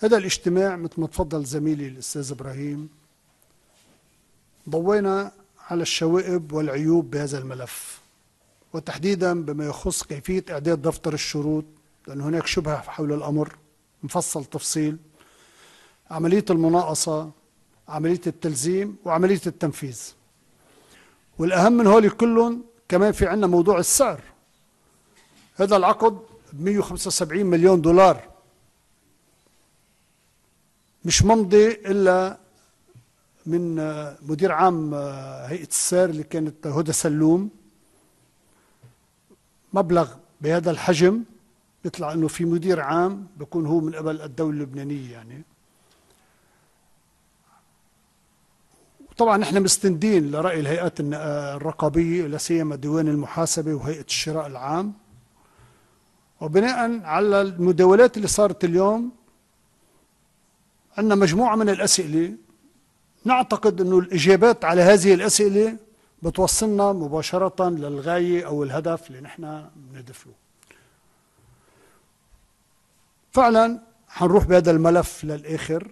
هذا الاجتماع مثل ما تفضل زميلي الأستاذ إبراهيم ضوينا على الشوائب والعيوب بهذا الملف وتحديدا بما يخص كيفية إعداد دفتر الشروط لأن هناك شبهة حول الأمر مفصل تفصيل عملية المناقصة عملية التلزيم وعملية التنفيذ والأهم من هول كلهم كمان في عندنا موضوع السعر هذا العقد ب 175 مليون دولار مش ممضي إلا من آه، مدير عام آه، هيئة السير اللي كانت هدى سلوم مبلغ بهذا الحجم بيطلع انه في مدير عام بكون هو من قبل الدولة اللبنانية يعني طبعا نحن مستندين لرأي الهيئات آه، الرقابية لا سيما ديوان المحاسبة وهيئة الشراء العام وبناء على المداولات اللي صارت اليوم عندنا مجموعة من الأسئلة نعتقد أنه الإجابات على هذه الأسئلة بتوصلنا مباشرة للغاية أو الهدف اللي نحن بنهدف له فعلا حنروح بهذا الملف للآخر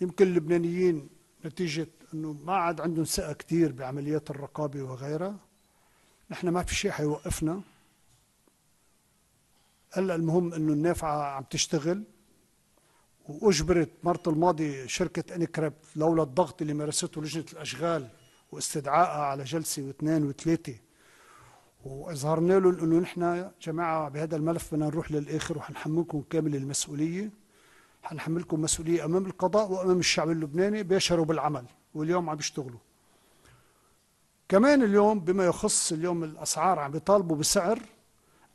يمكن اللبنانيين نتيجة أنه ما عاد عندهم ثقة كثير بعمليات الرقابة وغيرها نحن ما في شيء حيوقفنا هلا المهم انه النافعه عم تشتغل واجبرت مرت الماضي شركه انكرب لولا الضغط اللي مارسته لجنه الاشغال واستدعائها على جلسه واثنين وثلاثه واظهرنا لهم انه نحن جماعه بهذا الملف بدنا نروح للاخر وحنحملكم كامل المسؤوليه حنحملكم مسؤوليه امام القضاء وامام الشعب اللبناني باشروا بالعمل واليوم عم يشتغلوا كمان اليوم بما يخص اليوم الاسعار عم بيطالبوا بسعر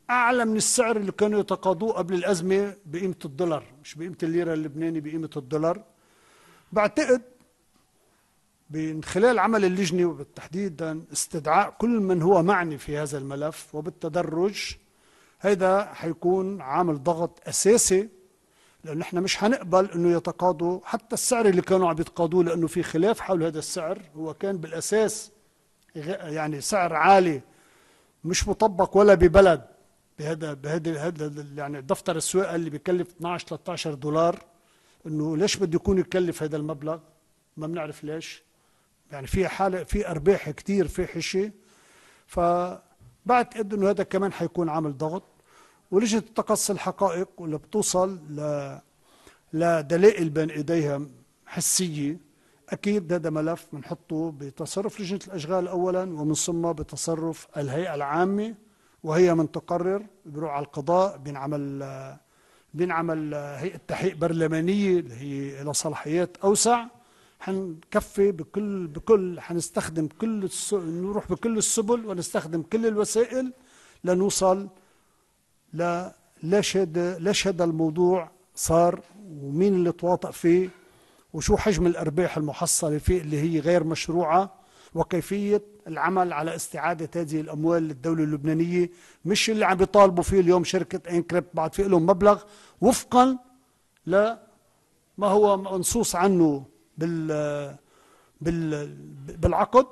اعلى من السعر اللي كانوا يتقاضوه قبل الازمه بقيمه الدولار مش بقيمه الليره اللبناني بقيمه الدولار بعتقد من خلال عمل اللجنه وبالتحديد استدعاء كل من هو معني في هذا الملف وبالتدرج هذا حيكون عامل ضغط اساسي لانه نحن مش حنقبل انه يتقاضوا حتى السعر اللي كانوا عم يتقاضوه لانه في خلاف حول هذا السعر هو كان بالاساس يعني سعر عالي مش مطبق ولا ببلد بهذا بهذا هذا يعني دفتر السواقه اللي بيكلف 12 13 دولار انه ليش بده يكون يكلف هذا المبلغ؟ ما بنعرف ليش يعني في حاله في ارباح كثير في حشه فبعتقد انه هذا كمان حيكون عامل ضغط ولجنه تقصي الحقائق واللي بتوصل ل لدلائل بين ايديها حسيه اكيد هذا ملف بنحطه بتصرف لجنه الاشغال اولا ومن ثم بتصرف الهيئه العامه وهي من تقرر بروح على القضاء بينعمل بينعمل هيئه تحقيق برلمانيه اللي هي لها صلاحيات اوسع حنكفي بكل بكل حنستخدم كل الس... نروح بكل السبل ونستخدم كل الوسائل لنوصل ل ليش هذا ليش هذا الموضوع صار ومين اللي تواطئ فيه وشو حجم الارباح المحصله فيه اللي هي غير مشروعه وكيفية العمل على استعادة هذه الأموال للدولة اللبنانية مش اللي عم بيطالبوا فيه اليوم شركة انكريبت بعد في لهم مبلغ وفقا لما هو منصوص عنه بال بال بالعقد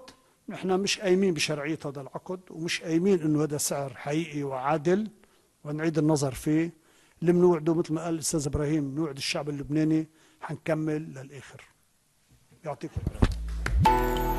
نحن مش قايمين بشرعية هذا العقد ومش قايمين انه هذا سعر حقيقي وعادل ونعيد النظر فيه اللي بنوعده مثل ما قال الاستاذ ابراهيم بنوعد الشعب اللبناني حنكمل للاخر يعطيكم العافيه